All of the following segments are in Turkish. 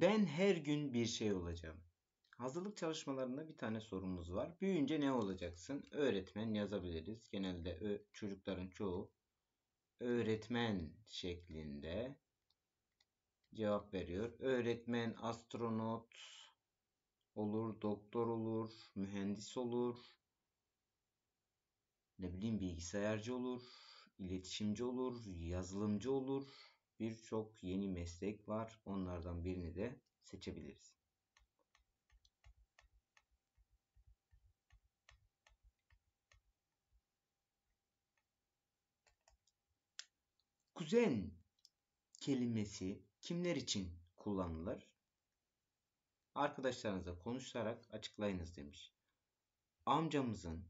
Ben her gün bir şey olacağım. Hazırlık çalışmalarında bir tane sorumuz var. Büyüyünce ne olacaksın? Öğretmen yazabiliriz. Genelde çocukların çoğu öğretmen şeklinde cevap veriyor. Öğretmen, astronot olur, doktor olur, mühendis olur. Ne bileyim bilgisayarcı olur, iletişimci olur, yazılımcı olur birçok yeni meslek var. Onlardan birini de seçebiliriz. Kuzen kelimesi kimler için kullanılır? Arkadaşlarınızla konuşarak açıklayınız demiş. Amcamızın,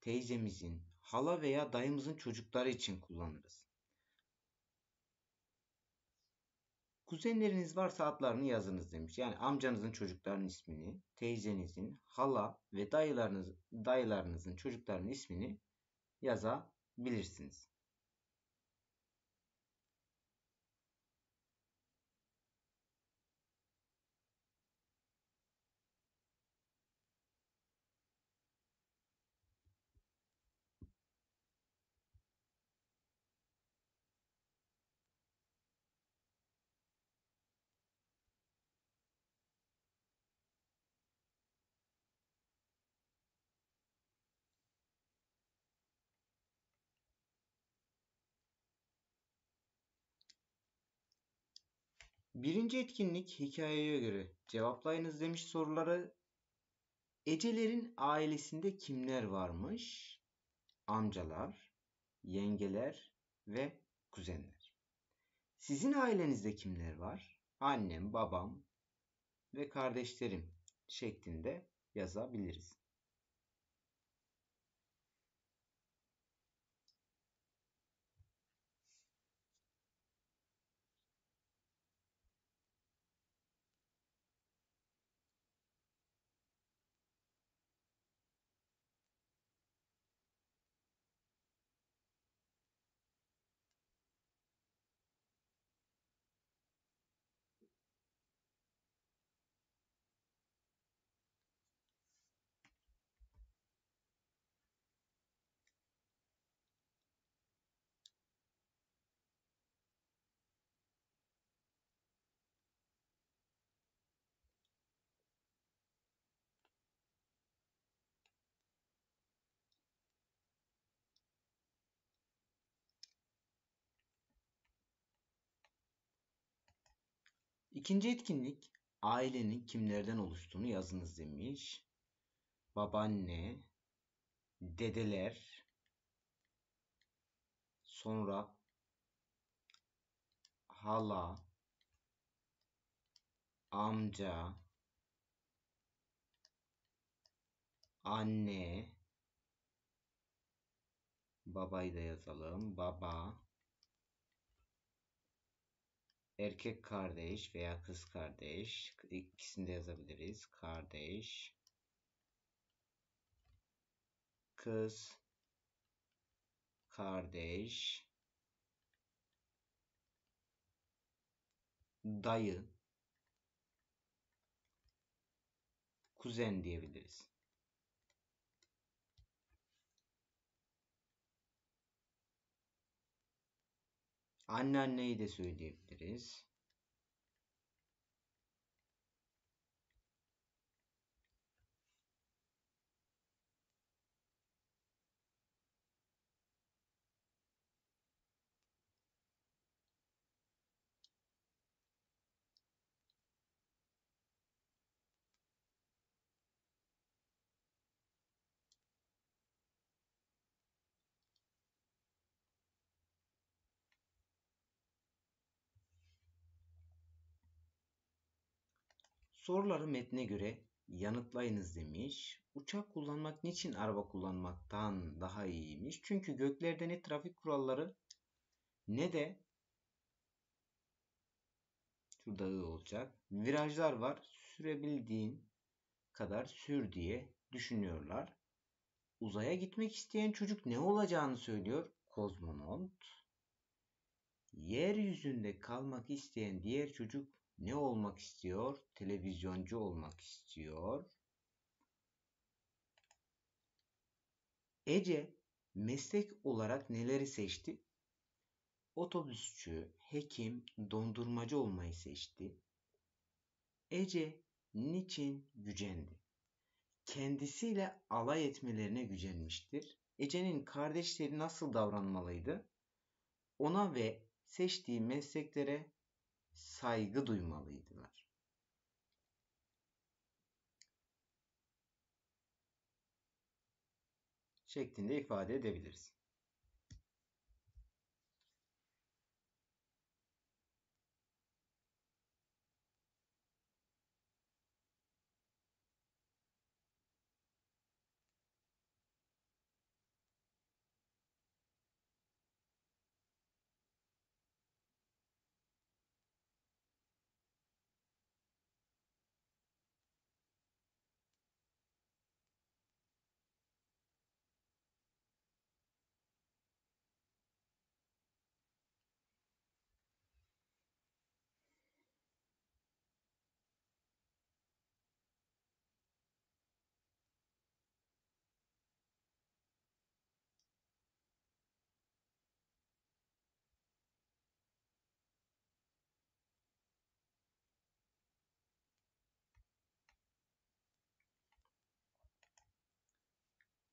teyzemizin, hala veya dayımızın çocukları için kullanırız. Kuzenleriniz varsa adlarını yazınız demiş. Yani amcanızın çocuklarının ismini, teyzenizin, hala ve dayılarınız, dayılarınızın çocuklarının ismini yazabilirsiniz. Birinci etkinlik hikayeye göre cevaplayınız demiş soruları. Ecelerin ailesinde kimler varmış? Amcalar, yengeler ve kuzenler. Sizin ailenizde kimler var? Annem, babam ve kardeşlerim şeklinde yazabiliriz. İkinci etkinlik ailenin kimlerden oluştuğunu yazınız demiş. Babaanne, dedeler, sonra hala, amca, anne, babayı da yazalım. Baba, erkek kardeş veya kız kardeş ikisini de yazabiliriz. Kardeş kız kardeş dayı kuzen diyebiliriz. Anneanneyi de söyleyebiliriz. Soruları metne göre yanıtlayınız demiş. Uçak kullanmak niçin araba kullanmaktan daha iyiymiş? Çünkü göklerde ne trafik kuralları ne de şurada olacak. Virajlar var. Sürebildiğin kadar sür diye düşünüyorlar. Uzaya gitmek isteyen çocuk ne olacağını söylüyor? Kozmonot. Yeryüzünde kalmak isteyen diğer çocuk ne olmak istiyor? Televizyoncu olmak istiyor. Ece meslek olarak neleri seçti? Otobüsçü, hekim, dondurmacı olmayı seçti. Ece niçin gücendi? Kendisiyle alay etmelerine gücenmiştir. Ece'nin kardeşleri nasıl davranmalıydı? Ona ve seçtiği mesleklere saygı duymalıydılar. şeklinde ifade edebiliriz.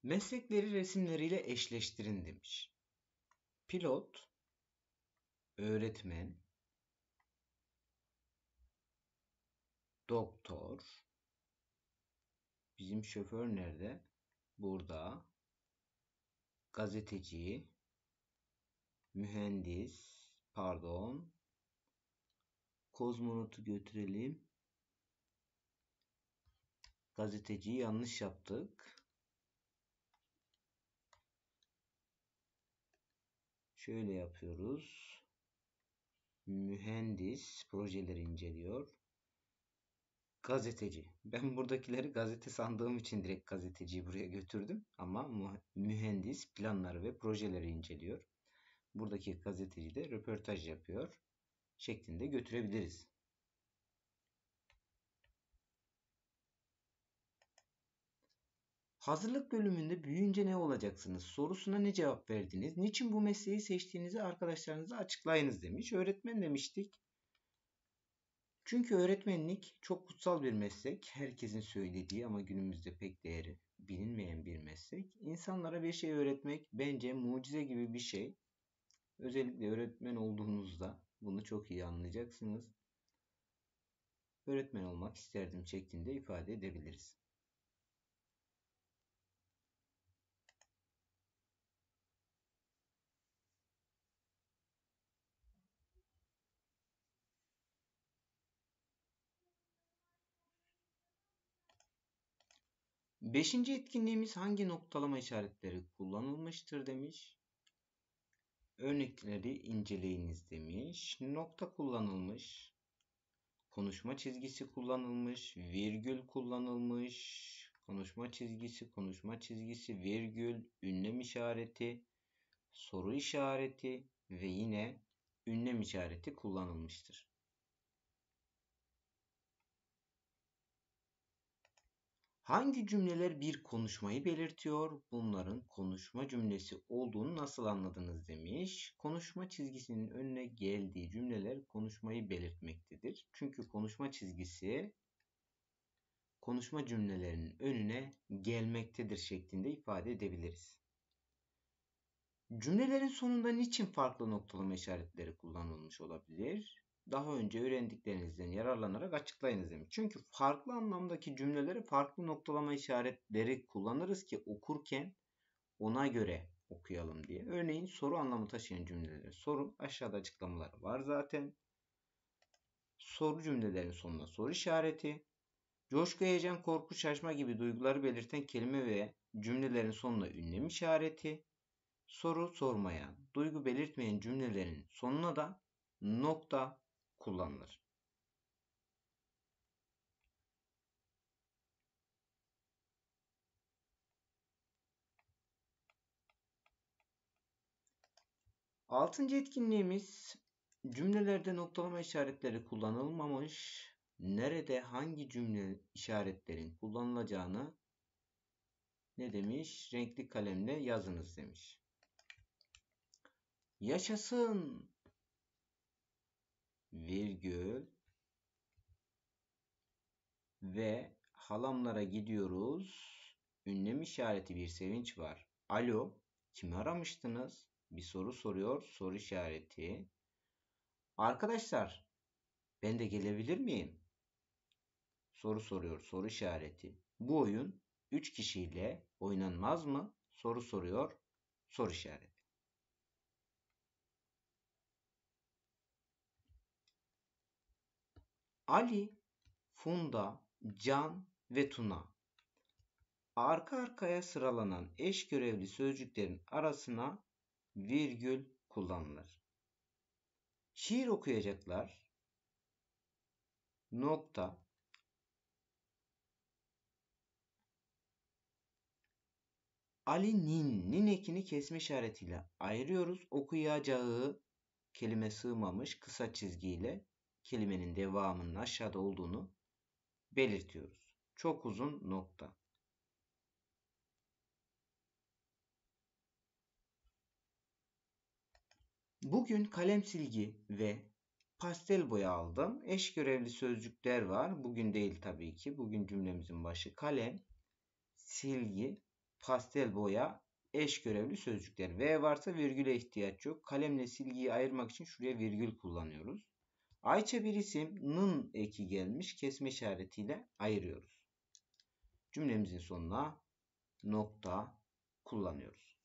Meslekleri resimleriyle eşleştirin demiş. Pilot, öğretmen, doktor, bizim şoför nerede? Burada, gazeteci, mühendis, pardon, kozmonotu götürelim. Gazeteciyi yanlış yaptık. Şöyle yapıyoruz. Mühendis projeleri inceliyor. Gazeteci. Ben buradakileri gazete sandığım için direkt gazeteci buraya götürdüm. Ama mühendis planları ve projeleri inceliyor. Buradaki gazeteci de röportaj yapıyor şeklinde götürebiliriz. Hazırlık bölümünde büyüyünce ne olacaksınız sorusuna ne cevap verdiniz? Niçin bu mesleği seçtiğinizi arkadaşlarınıza açıklayınız demiş. Öğretmen demiştik. Çünkü öğretmenlik çok kutsal bir meslek. Herkesin söylediği ama günümüzde pek değeri bilinmeyen bir meslek. İnsanlara bir şey öğretmek bence mucize gibi bir şey. Özellikle öğretmen olduğunuzda bunu çok iyi anlayacaksınız. Öğretmen olmak isterdim şeklinde ifade edebiliriz. Beşinci etkinliğimiz hangi noktalama işaretleri kullanılmıştır demiş. Örnekleri inceleyiniz demiş. Nokta kullanılmış. Konuşma çizgisi kullanılmış. Virgül kullanılmış. Konuşma çizgisi, konuşma çizgisi, virgül, ünlem işareti, soru işareti ve yine ünlem işareti kullanılmıştır. Hangi cümleler bir konuşmayı belirtiyor? Bunların konuşma cümlesi olduğunu nasıl anladınız demiş. Konuşma çizgisinin önüne geldiği cümleler konuşmayı belirtmektedir. Çünkü konuşma çizgisi konuşma cümlelerinin önüne gelmektedir şeklinde ifade edebiliriz. Cümlelerin sonunda niçin farklı noktalama işaretleri kullanılmış olabilir? daha önce öğrendiklerinizden yararlanarak açıklayınız demiş. Çünkü farklı anlamdaki cümleleri farklı noktalama işaretleri kullanırız ki okurken ona göre okuyalım diye. Örneğin soru anlamı taşıyan cümleleri. Soru aşağıda açıklamaları var zaten. Soru cümlelerin sonunda soru işareti. Coşku, heyecan, korku, şaşma gibi duyguları belirten kelime ve cümlelerin sonunda ünlem işareti. Soru sormayan, duygu belirtmeyen cümlelerin sonuna da nokta, kullanılır. Altıncı etkinliğimiz cümlelerde noktalama işaretleri kullanılmamış, nerede hangi cümle işaretlerin kullanılacağını ne demiş? Renkli kalemle yazınız demiş. Yaşasın! virgül ve halamlara gidiyoruz. Ünlem işareti bir sevinç var. Alo, kimi aramıştınız? Bir soru soruyor, soru işareti. Arkadaşlar, ben de gelebilir miyim? Soru soruyor, soru işareti. Bu oyun 3 kişiyle oynanmaz mı? Soru soruyor, soru işareti. Ali, Funda, Can ve Tuna. Arka arkaya sıralanan eş görevli sözcüklerin arasına virgül kullanılır. Şiir okuyacaklar nokta Ali'nin nin ekini kesme işaretiyle ayırıyoruz. Okuyacağı kelime sığmamış kısa çizgiyle kelimenin devamının aşağıda olduğunu belirtiyoruz. Çok uzun nokta. Bugün kalem silgi ve pastel boya aldım. Eş görevli sözcükler var. Bugün değil tabii ki. Bugün cümlemizin başı kalem, silgi, pastel boya, eş görevli sözcükler. V varsa virgüle ihtiyaç yok. Kalemle silgiyi ayırmak için şuraya virgül kullanıyoruz. Ayça bir isim nın eki gelmiş kesme işaretiyle ayırıyoruz. Cümlemizin sonuna nokta kullanıyoruz.